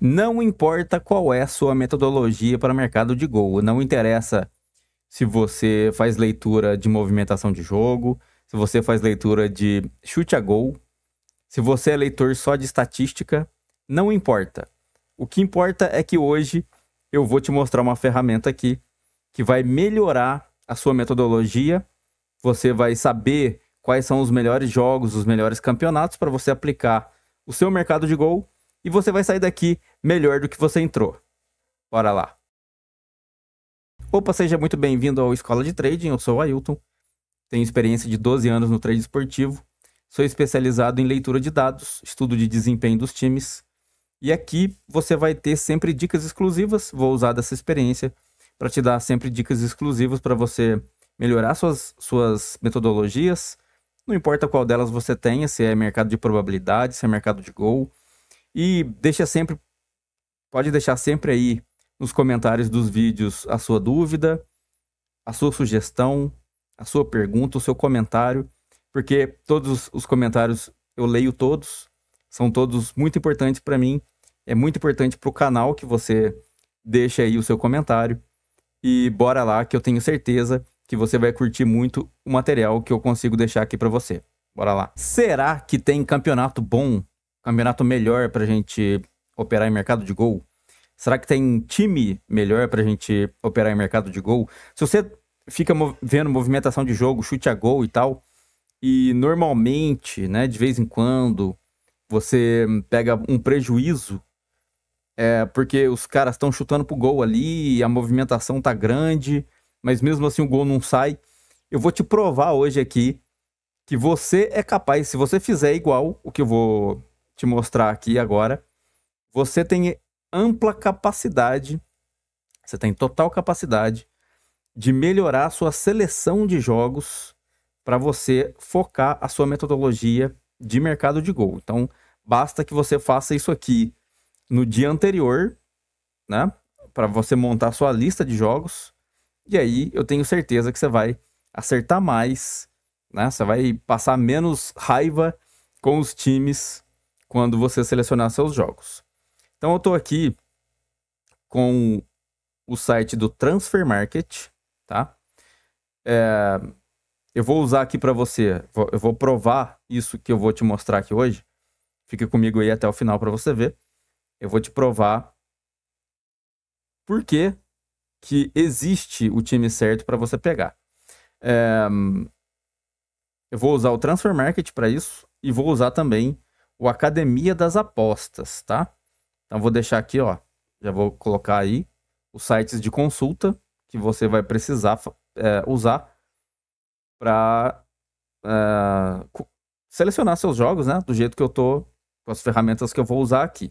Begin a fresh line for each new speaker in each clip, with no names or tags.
Não importa qual é a sua metodologia para mercado de gol, não interessa se você faz leitura de movimentação de jogo, se você faz leitura de chute a gol, se você é leitor só de estatística, não importa. O que importa é que hoje eu vou te mostrar uma ferramenta aqui que vai melhorar a sua metodologia. Você vai saber quais são os melhores jogos, os melhores campeonatos para você aplicar o seu mercado de gol e você vai sair daqui melhor do que você entrou. Bora lá. Opa, seja muito bem-vindo ao Escola de Trading. Eu sou o Ailton. Tenho experiência de 12 anos no trade esportivo. Sou especializado em leitura de dados, estudo de desempenho dos times. E aqui você vai ter sempre dicas exclusivas. Vou usar dessa experiência para te dar sempre dicas exclusivas para você melhorar suas, suas metodologias. Não importa qual delas você tenha, se é mercado de probabilidade, se é mercado de gol, e deixa sempre, pode deixar sempre aí nos comentários dos vídeos a sua dúvida, a sua sugestão, a sua pergunta, o seu comentário, porque todos os comentários eu leio todos, são todos muito importantes para mim, é muito importante para o canal que você deixa aí o seu comentário e bora lá que eu tenho certeza que você vai curtir muito o material que eu consigo deixar aqui para você. Bora lá. Será que tem campeonato bom campeonato melhor para a gente operar em mercado de gol? Será que tem time melhor para a gente operar em mercado de gol? Se você fica vendo movimentação de jogo, chute a gol e tal, e normalmente, né, de vez em quando, você pega um prejuízo, é, porque os caras estão chutando pro gol ali, a movimentação tá grande, mas mesmo assim o gol não sai. Eu vou te provar hoje aqui que você é capaz, se você fizer igual o que eu vou te mostrar aqui agora. Você tem ampla capacidade, você tem total capacidade de melhorar a sua seleção de jogos para você focar a sua metodologia de mercado de gol. Então, basta que você faça isso aqui no dia anterior, né? Para você montar sua lista de jogos. E aí eu tenho certeza que você vai acertar mais, né? Você vai passar menos raiva com os times quando você selecionar seus jogos. Então eu estou aqui com o site do Transfer Market, tá? É, eu vou usar aqui para você, eu vou provar isso que eu vou te mostrar aqui hoje. Fica comigo aí até o final para você ver. Eu vou te provar por que, que existe o time certo para você pegar. É, eu vou usar o Transfer Market para isso e vou usar também o Academia das Apostas, tá? Então vou deixar aqui, ó, já vou colocar aí os sites de consulta que você vai precisar é, usar para é, selecionar seus jogos, né? Do jeito que eu tô, com as ferramentas que eu vou usar aqui.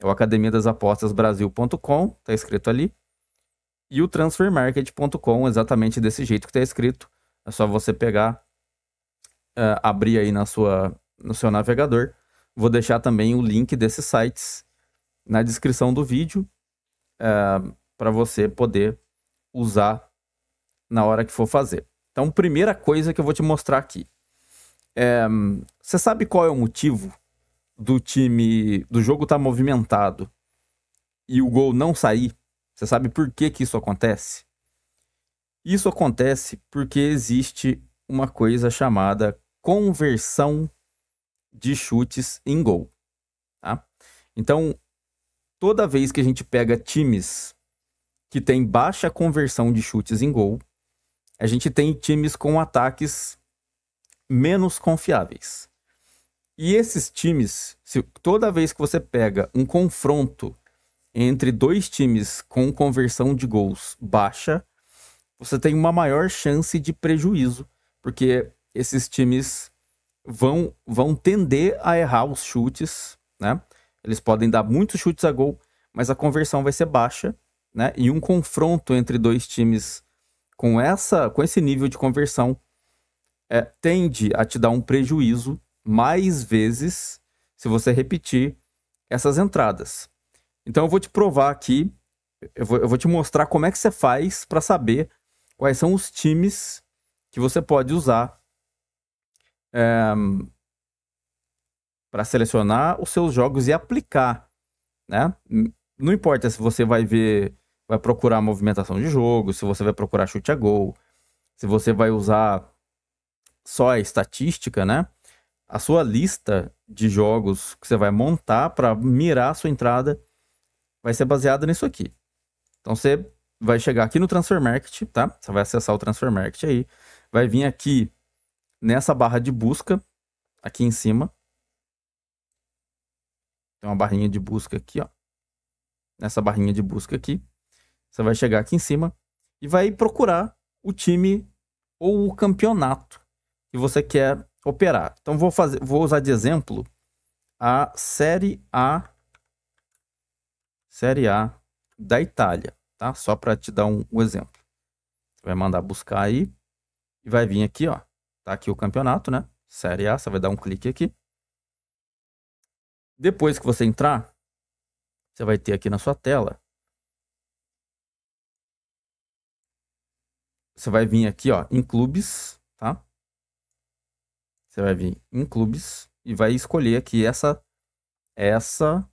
É o academia das apostas brasil.com, tá escrito ali. E o transfermarket.com, exatamente desse jeito que tá escrito. É só você pegar, é, abrir aí na sua, no seu navegador Vou deixar também o link desses sites na descrição do vídeo é, eh, para você poder usar na hora que for fazer. Então, primeira coisa que eu vou te mostrar aqui. É, você sabe qual é o motivo do time, do jogo estar tá movimentado e o gol não sair? Você sabe por que, que isso acontece? Isso acontece porque existe uma coisa chamada conversão de chutes em gol. Tá? Então, toda vez que a gente pega times que tem baixa conversão de chutes em gol, a gente tem times com ataques menos confiáveis. E esses times, se, toda vez que você pega um confronto entre dois times com conversão de gols baixa, você tem uma maior chance de prejuízo, porque esses times vão, vão tender a errar os chutes, né? Eles podem dar muitos chutes a gol, mas a conversão vai ser baixa, né? E um confronto entre dois times com essa com esse nível de conversão é, tende a te dar um prejuízo mais vezes se você repetir essas entradas. Então eu vou te provar aqui, eu vou, eu vou te mostrar como é que você faz para saber quais são os times que você pode usar é, ehm, para selecionar os seus jogos e aplicar, né? Não importa se você vai ver, vai procurar movimentação de jogo, se você vai procurar chute a gol, se você vai usar só a estatística, né? A sua lista de jogos que você vai montar para mirar a sua entrada vai ser baseada nisso aqui. Então você vai chegar aqui no Transfer Market, tá? Você vai acessar o Transfer Market aí, vai vir aqui nessa barra de busca, aqui em cima. Tem uma barrinha de busca aqui, ó. Nessa barrinha de busca aqui. Você vai chegar aqui em cima e vai procurar o time ou o campeonato que você quer operar. Então vou fazer, vou usar de exemplo a Série A Série A da Itália, tá? Só para te dar um, um exemplo. Você vai mandar buscar aí e vai vir aqui, ó. Tá aqui o campeonato, né? Série A, você vai dar um clique aqui. Depois que você entrar, você vai ter aqui na sua tela. Você vai vir aqui, ó, em clubes, tá? Você vai vir em clubes e vai escolher aqui essa essa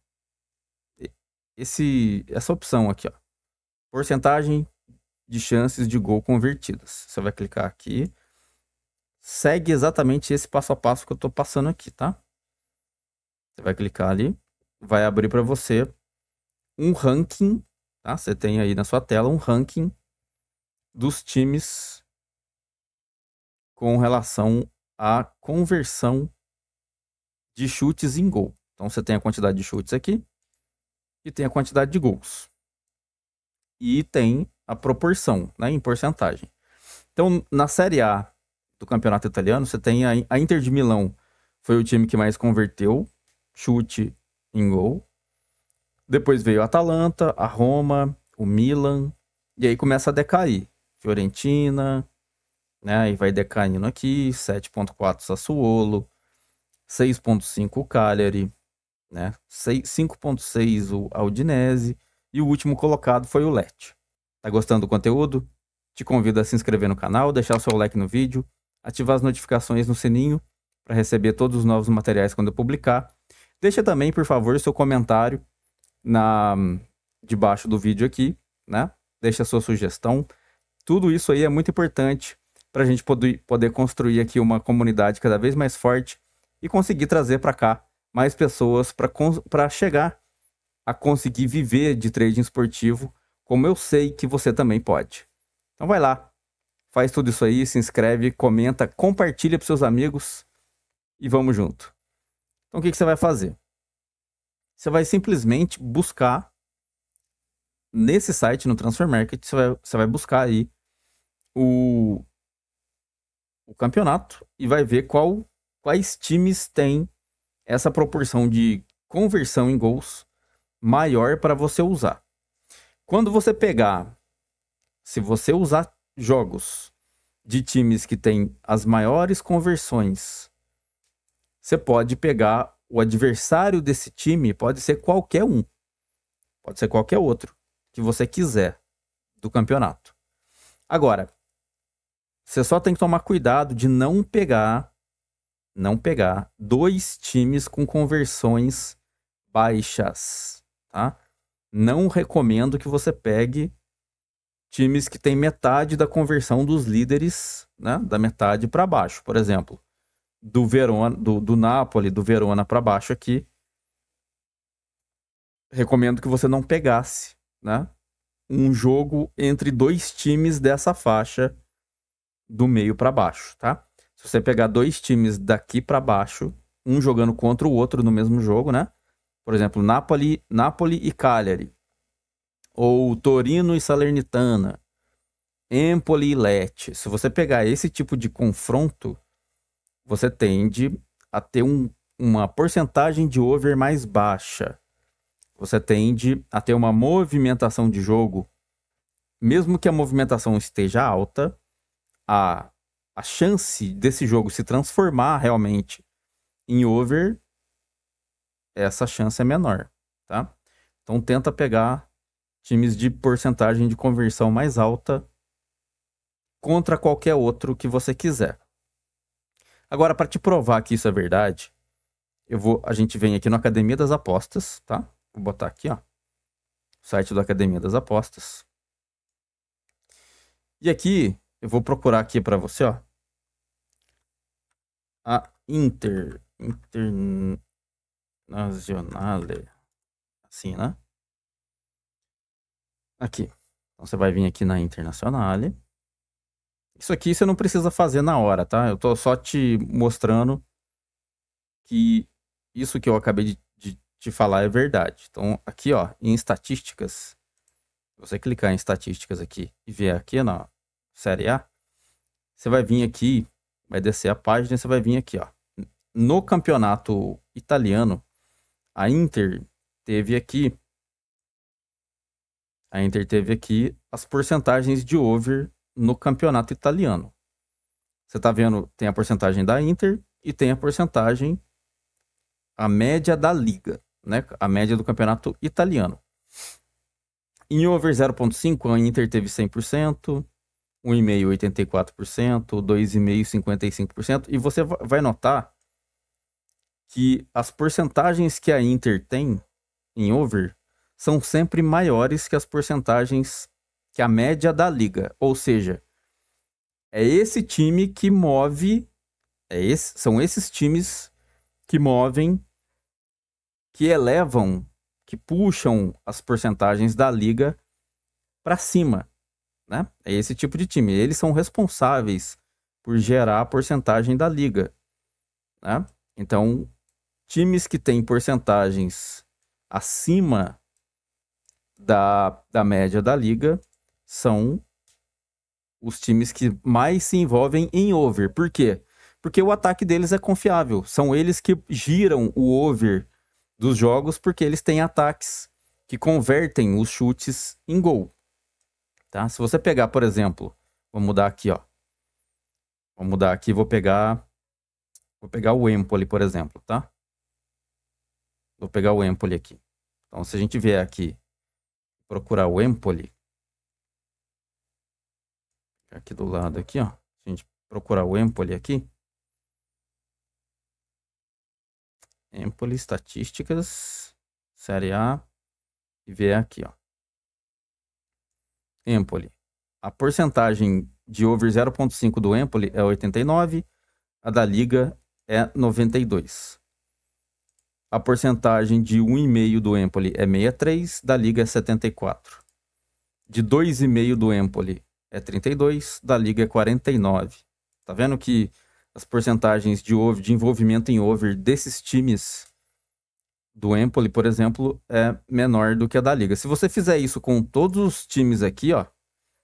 esse essa opção aqui, ó. Porcentagem de chances de gol convertidas. Você vai clicar aqui segue exatamente esse passo a passo que eu estou passando aqui, tá? Você vai clicar ali, vai abrir para você um ranking, tá? Você tem aí na sua tela um ranking dos times com relação à conversão de chutes em gol. Então você tem a quantidade de chutes aqui e tem a quantidade de gols. E tem a proporção, né, em porcentagem. Então, na Série A, do campeonato italiano, você tem a, Inter de Milão, foi o time que mais converteu chute em gol. Depois veio a Atalanta, a Roma, o Milan, e aí começa a decair. Fiorentina, né? E vai decaindo aqui, 7.4 Sassuolo, 6.5 Cagliari, né? 5.6 o Aldinese e o último colocado foi o Let. Tá gostando do conteúdo? Te convido a se inscrever no canal, deixar o seu like no vídeo ativar as notificações no sininho para receber todos os novos materiais quando eu publicar. Deixa também, por favor, seu comentário na debaixo do vídeo aqui, né? Deixa a sua sugestão. Tudo isso aí é muito importante para a gente poder, poder construir aqui uma comunidade cada vez mais forte e conseguir trazer para cá mais pessoas para chegar a conseguir viver de trading esportivo, como eu sei que você também pode. Então vai lá, Faz tudo isso aí, se inscreve, comenta, compartilha para seus amigos e vamos junto. Então o que, que você vai fazer? Você vai simplesmente buscar nesse site, no Transfer Market, você vai, você vai buscar aí o, o campeonato e vai ver qual, quais times têm essa proporção de conversão em gols maior para você usar. Quando você pegar, se você usar jogos de times que têm as maiores conversões, você pode pegar o adversário desse time, pode ser qualquer um, pode ser qualquer outro que você quiser do campeonato. Agora, você só tem que tomar cuidado de não pegar não pegar dois times com conversões baixas, tá? Não recomendo que você pegue times que têm metade da conversão dos líderes, né, da metade para baixo, por exemplo, do Verona, do, do Napoli, do Verona para baixo aqui, recomendo que você não pegasse, né, um jogo entre dois times dessa faixa do meio para baixo, tá? Se você pegar dois times daqui para baixo, um jogando contra o outro no mesmo jogo, né? Por exemplo, Napoli, Napoli e Cagliari ou Torino e Salernitana, Empoli e Lecce. Se você pegar esse tipo de confronto, você tende a ter um, uma porcentagem de over mais baixa. Você tende a ter uma movimentação de jogo, mesmo que a movimentação esteja alta, a, a chance desse jogo se transformar realmente em over, essa chance é menor, tá? Então tenta pegar times de porcentagem de conversão mais alta contra qualquer outro que você quiser. Agora, para te provar que isso é verdade, eu vou, a gente vem aqui no Academia das Apostas, tá? Vou botar aqui, ó, site do Academia das Apostas. E aqui eu vou procurar aqui para você, ó, a Inter Internazionale, assim, né? Aqui. Então você vai vir aqui na Internacional. Isso aqui você não precisa fazer na hora, tá? Eu tô só te mostrando que isso que eu acabei de, de te falar é verdade. Então aqui, ó, em estatísticas, você clicar em estatísticas aqui e vier aqui na série A, você vai vir aqui, vai descer a página, você vai vir aqui, ó. No campeonato italiano, a Inter teve aqui a Inter teve aqui as porcentagens de over no campeonato italiano. Você está vendo, tem a porcentagem da Inter e tem a porcentagem, a média da liga, né? A média do campeonato italiano. Em over 0.5, a Inter teve 100%, 1,5 84%, 2,5 55%, e você vai notar que as porcentagens que a Inter tem em over são sempre maiores que as porcentagens que a média da liga. Ou seja, é esse time que move, é esse, são esses times que movem, que elevam, que puxam as porcentagens da liga para cima. Né? É esse tipo de time. Eles são responsáveis por gerar a porcentagem da liga. Né? Então, times que têm porcentagens acima da, da média da liga são os times que mais se envolvem em over. Por quê? Porque o ataque deles é confiável. São eles que giram o over dos jogos porque eles têm ataques que convertem os chutes em gol. Tá? Se você pegar, por exemplo, vou mudar aqui, ó. Vou mudar aqui, vou pegar vou pegar o Empoli, por exemplo, tá? Vou pegar o Empoli aqui. Então, se a gente vier aqui procurar o Empoli. Aqui do lado aqui, ó. Se a gente procurar o Empoli aqui. Empoli, estatísticas, Série A. E ver aqui, ó. Empoli. A porcentagem de over 0.5 do Empoli é 89, a da Liga é 92. A porcentagem de 1,5 do Empoli é 63, da Liga é 74. De 2,5 do Empoli é 32, da Liga é 49. Tá vendo que as porcentagens de, over, de envolvimento em over desses times do Empoli, por exemplo, é menor do que a da Liga. Se você fizer isso com todos os times aqui, ó,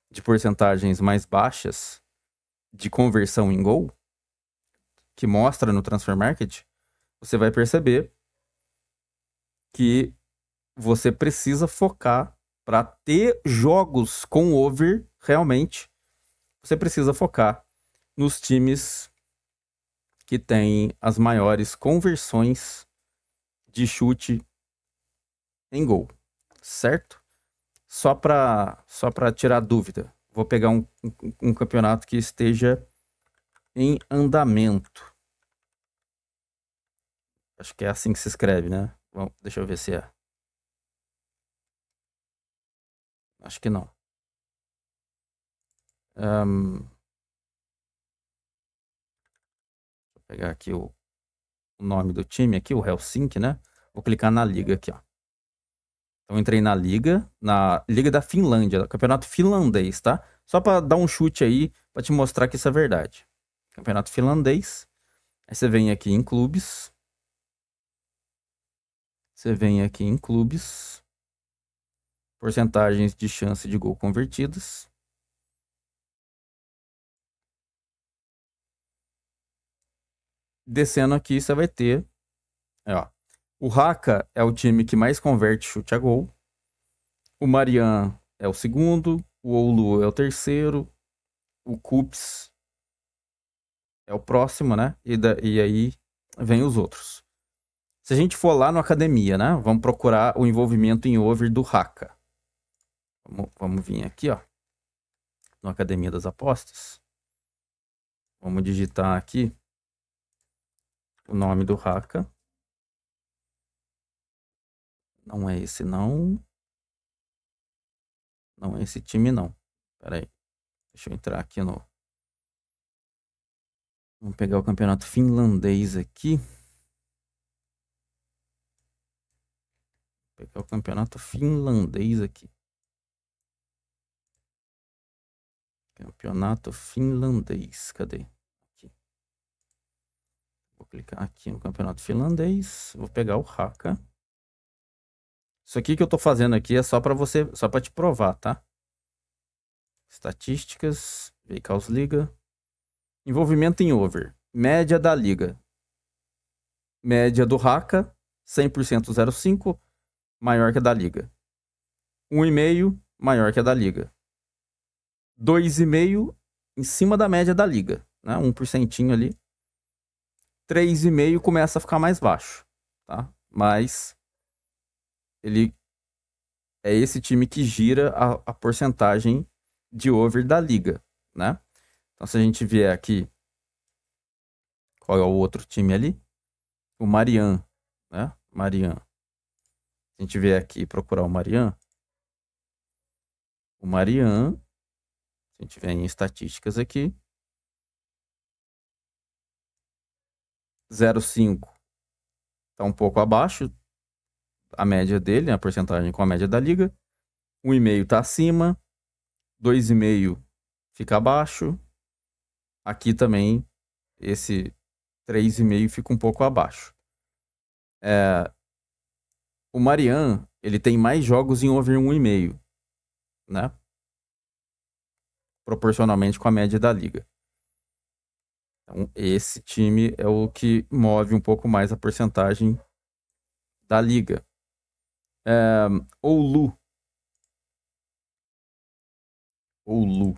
de porcentagens mais baixas de conversão em gol, que mostra no Transfer Market, você vai perceber que você precisa focar para ter jogos com over realmente. Você precisa focar nos times que têm as maiores conversões de chute em gol, certo? Só para só para tirar dúvida, vou pegar um, um, um campeonato que esteja em andamento. Acho que é assim que se escreve, né? Bom, deixa eu ver se é. Acho que não. Um... Vou pegar aqui o, o nome do time aqui, o Helsinki, né? Vou clicar na liga aqui, ó. Então entrei na liga, na liga da Finlândia, campeonato finlandês, tá? Só para dar um chute aí, para te mostrar que isso é verdade. Campeonato finlandês. Aí você vem aqui em clubes. Você vem aqui em clubes, porcentagens de chance de gol convertidas. Descendo aqui, você vai ter. ó, o Raka é o time que mais converte chute a gol. O Marian é o segundo. O Oulu é o terceiro. O Cups é o próximo, né? E, da, e aí vem os outros. Se a gente for lá no academia, né? Vamos procurar o envolvimento em over do Raka. Vamos, vamos vir aqui, ó. No Academia das Apostas. Vamos digitar aqui o nome do Raka. Não é esse não. Não é esse time não. Pera aí. Deixa eu entrar aqui no... Vamos pegar o campeonato finlandês aqui. pegar é o campeonato finlandês aqui. Campeonato finlandês, cadê? Aqui. Vou clicar aqui no campeonato finlandês, vou pegar o Haka. Isso aqui que eu tô fazendo aqui é só para você, só para te provar, tá? Estatísticas, Veicals Liga. Envolvimento em over. Média da liga. Média do Haka, 100% 05, maior que a da liga. 1,5 maior que a da liga. 2,5 em cima da média da liga, né? 1% ali. 3,5 começa a ficar mais baixo, tá? Mas ele é esse time que gira a, a porcentagem de over da liga, né? Então se a gente vier aqui qual é o outro time ali? O Marian, né? Marian a gente vier aqui procurar o Marian, o Marian, se a gente vier em estatísticas aqui, 0,5 está um pouco abaixo a média dele, a porcentagem com a média da liga. 1,5 está acima, 2,5 fica abaixo. Aqui também esse 3,5 fica um pouco abaixo. É, o Marian, ele tem mais jogos em over 1,5, né? Proporcionalmente com a média da liga. Então, esse time é o que move um pouco mais a porcentagem da liga. É, Oulu. Lu.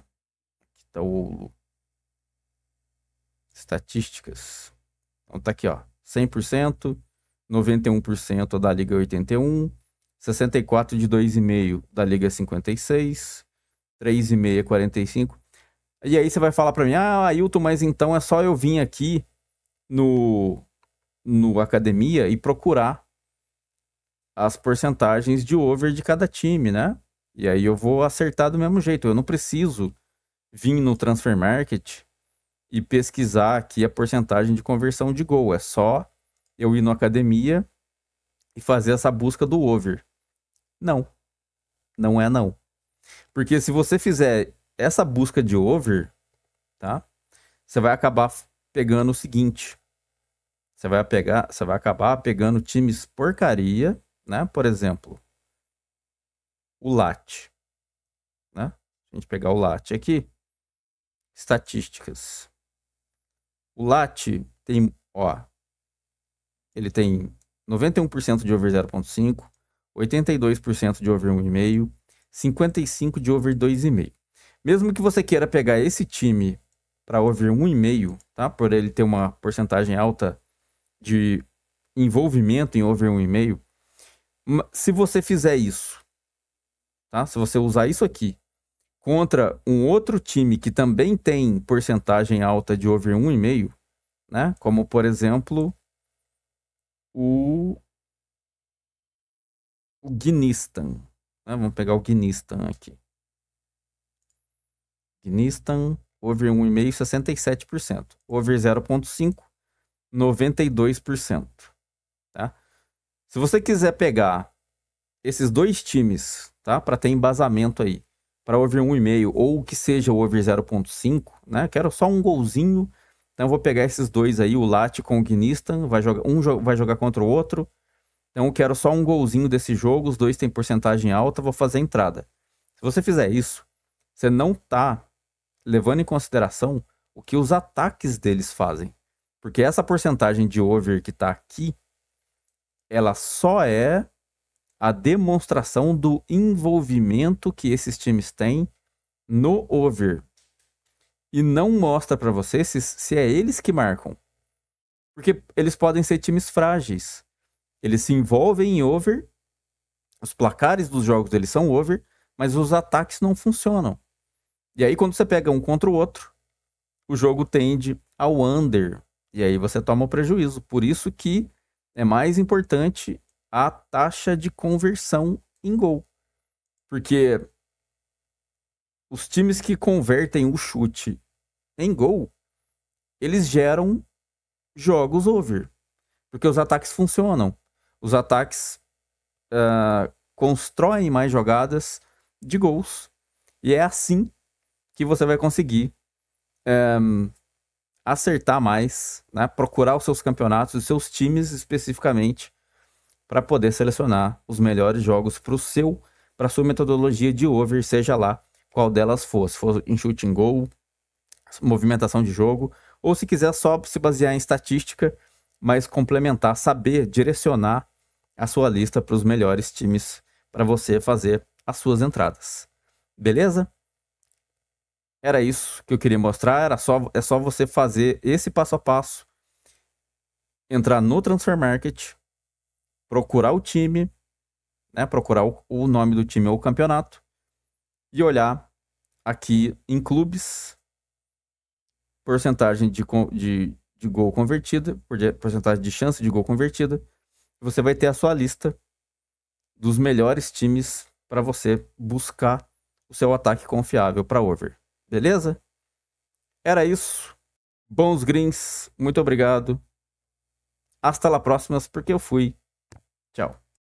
Aqui tá o Lu. Estatísticas. Então tá aqui, ó. 100%. 91% da Liga 81, 64 de 2,5 da Liga 56, 3,5 45. E aí você vai falar para mim: "Ah, Ailton, mas então é só eu vir aqui no no academia e procurar as porcentagens de over de cada time, né? E aí eu vou acertar do mesmo jeito. Eu não preciso vir no transfer market e pesquisar aqui a porcentagem de conversão de gol. É só eu ir na academia e fazer essa busca do over. Não. Não é não. Porque se você fizer essa busca de over, tá? Você vai acabar pegando o seguinte. Você vai pegar, você vai acabar pegando times porcaria, né? Por exemplo, o lat né? a gente pegar o lat aqui, estatísticas. O lat tem, ó, ele tem 91% de over 0.5, 82% de over 1,5, 55% de over 2,5. Mesmo que você queira pegar esse time para over 1,5, tá? Por ele ter uma porcentagem alta de envolvimento em over 1,5, se você fizer isso, tá? Se você usar isso aqui contra um outro time que também tem porcentagem alta de over 1,5, né? Como por exemplo, o, o Gnistan. Né? Vamos pegar o Guinistan aqui. Guinistan, over 1,5, 67%. Over 0,5, 92%. Tá? Se você quiser pegar esses dois times, tá? Para ter embasamento aí, para over 1,5 ou que seja o over 0,5, né? Quero só um golzinho então eu vou pegar esses dois aí, o Lat com o Gnistan, vai jogar, um jo vai jogar contra o outro. Então eu quero só um golzinho desse jogo, os dois têm porcentagem alta, vou fazer a entrada. Se você fizer isso, você não tá levando em consideração o que os ataques deles fazem. Porque essa porcentagem de over que tá aqui, ela só é a demonstração do envolvimento que esses times têm no over e não mostra para você se, se é eles que marcam. Porque eles podem ser times frágeis. Eles se envolvem em over, os placares dos jogos deles são over, mas os ataques não funcionam. E aí, quando você pega um contra o outro, o jogo tende ao under. E aí você toma o prejuízo. Por isso que é mais importante a taxa de conversão em gol. Porque os times que convertem o chute em gol, eles geram jogos over. Porque os ataques funcionam. Os ataques uh, constroem mais jogadas de gols. E é assim que você vai conseguir um, ehm, acertar mais, né? procurar os seus campeonatos, os seus times especificamente, para poder selecionar os melhores jogos para o seu, para sua metodologia de over, seja lá qual delas for, se for em shooting goal, movimentação de jogo, ou se quiser só se basear em estatística, mas complementar, saber direcionar a sua lista para os melhores times para você fazer as suas entradas. Beleza? Era isso que eu queria mostrar, era só, é só você fazer esse passo a passo, entrar no Transfer Market, procurar o time, né, procurar o, o nome do time ou campeonato, e olhar aqui em clubes, porcentagem de, de, de gol convertida, porcentagem de chance de gol convertida. Você vai ter a sua lista dos melhores times para você buscar o seu ataque confiável para over. Beleza? Era isso. Bons greens, muito obrigado. Hasta lá próximas, porque eu fui. Tchau.